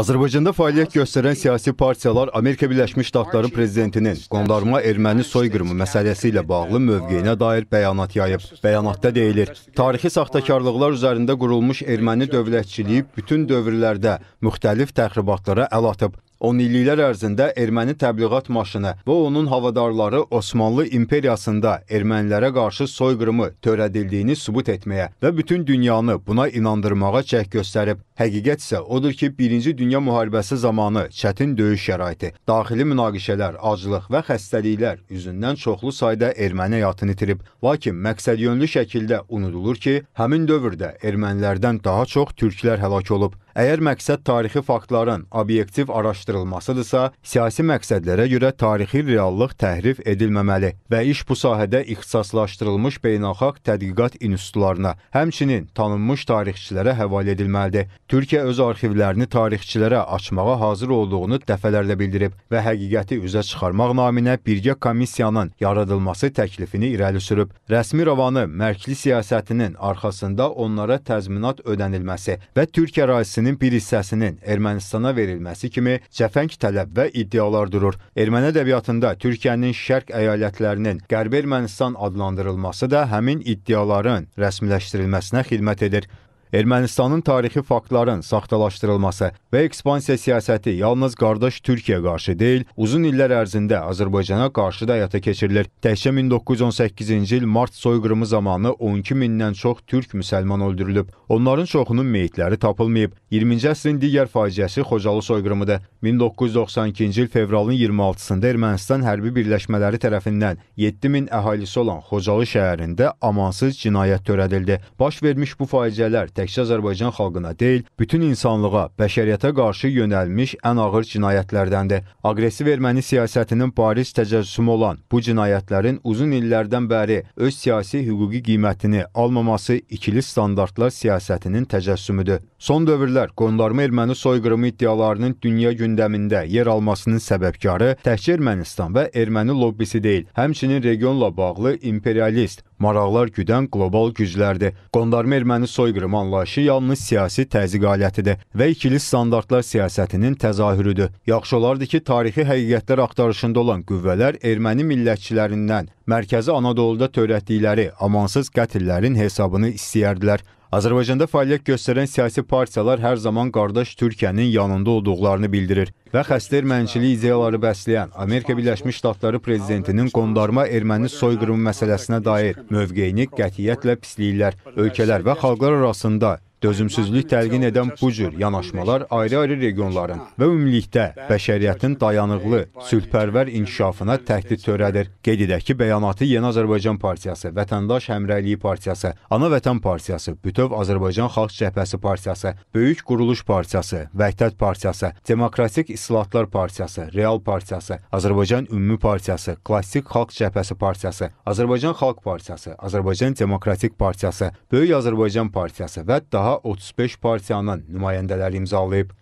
Azərbaycanda fəaliyyət göstərən siyasi partiyalar Amerika Birləşmiş Ştatları prezidentinin qondarma erməni soyqırımı məsələsi ilə bağlı mövqeyinə dair bəyanat yayıb. Bəyanatda deyilir, tarixi saxtakarlıqlar üzərində qurulmuş erməni dövlətçiliyi bütün dövrlərdə müxtəlif təxribatlara əl atıb. 10 illiklər ərzində erməni təbliğat maşını və onun havadarları Osmanlı imperiyasında ermənilərə qarşı soyqırımı törədildiyini sübut etməyə və bütün dünyanı buna inandırmağa çək göstərib. Həqiqət isə odur ki, 1-ci Dünya müharibəsi zamanı çətin döyüş şəraiti, daxili münaqişələr, aclıq və xəstəliklər üzündən çoxlu sayda erməni həyatını itirib. Lakin məqsədyönlü şəkildə unudulur ki, həmin dövrdə ermənilərdən daha çox türklər həlak olub. Əgər məqsəd tarixi faktların obyektiv araşdırılmasıdırsa, siyasi məqsədlərə görə tarixi reallıq təhrif edilməməli və iş bu sahədə ixtisaslaşdırılmış beynəlxalq tədqiqat institutlarına, həmçinin tanınmış tarixçilərə həvalə edilməlidir. Türkiyə öz arxivlərini tarixçilərə açmağa hazır olduğunu dəfələrlə bildirib və həqiqəti üzə çıxarmaq naminə birgə komissiyanın yaradılması təklifini irəli sürüb. Rəsmi rəvanı mərkli siyasətinin arxasında onlara təzminat ödənilməsi və Türkiyə ərazisini ölkənin bir hissəsinin Ermənistana verilməsi kimi cəfəng tələb və iddialar durur. Erməni ədəbiyyatında Türkiyənin şərq əyalətlərinin Qərbi Ermənistan adlandırılması da həmin iddiaların rəsmiləşdirilməsinə xidmət edir. Ermənistanın tarixi faktların saxtalaşdırılması və ekspansiya siyasəti yalnız qardaş Türkiyə qarşı deyil, uzun illər ərzində Azərbaycana qarşı da həyata keçirilir. Təkcə 1918-ci il mart soyqırımı zamanı 12 mindən çox türk müsəlman öldürülüb. Onların çoxunun meyitləri tapılmayıb. 20-ci əsrin digər faciəsi Xocalı soyqırımıdır. 1992-ci il fevralın 26-sında Ermənistan hərbi birləşmələri tərəfindən 7000 əhalisi olan Xocalı şəhərində amansız cinayət törədildi. Baş vermiş bu faciələr təkcə Azərbaycan xalqına deyil, bütün insanlığa, bəşəriyyətə qarşı yönəlmiş ən ağır cinayətlərdəndir. Aqressiv erməni siyasətinin bariz təcəssümü olan bu cinayətlərin uzun illərdən bəri öz siyasi hüquqi qiymətini almaması ikili standartlar siyasətinin təcəssümüdür. Son dövrlər qondarma erməni soyqırımı iddialarının dünya gündəmində yer almasının səbəbkarı təkcə Ermənistan və erməni lobbisi deyil, həmçinin regionla bağlı imperialist, maraqlar güdən qlobal güclərdir. Qondarma erməni soyqırımı anlayışı yalnız siyasi təzyiq alətidir və ikili standartlar siyasətinin təzahürüdür. Yaxşı olardı ki, tarixi həqiqətlər axtarışında olan qüvvələr erməni millətçilərindən mərkəzi Anadoluda törətdikləri amansız qətillərin hesabını istəyərdilər. Azərbaycanda fəaliyyət göstərən siyasi partiyalar hər zaman qardaş Türkiyənin yanında olduqlarını bildirir və xəstə erməniçilik ideyaları bəsləyən Amerika Birləşmiş Ştatları prezidentinin qondarma erməni soyqırımı məsələsinə dair mövqeyini qətiyyətlə pisləyirlər. Ölkələr və xalqlar arasında Dözümsüzlük təlqin edən bu cür yanaşmalar ayrı-ayrı regionların və ümumilikdə bəşəriyyətin dayanıqlı, sülhpərvər inkişafına təhdid törədir. Qeyd edək ki, bəyanatı Yeni Azərbaycan Partiyası, Vətəndaş Həmrəyliyi Partiyası, Ana Vətən Partiyası, Bütöv Azərbaycan Xalq Cəbhəsi Partiyası, Böyük Quruluş Partiyası, Vəhdət Partiyası, Demokratik İslahatlar Partiyası, Real Partiyası, Azərbaycan Ümumi Partiyası, Klassik Xalq Cəbhəsi Partiyası, Azərbaycan Xalq Partiyası, Azərbaycan Demokratik Partiyası, Böyük Azərbaycan Partiyası və daha daha 35 partiyanın nümayəndələri imzalayıb.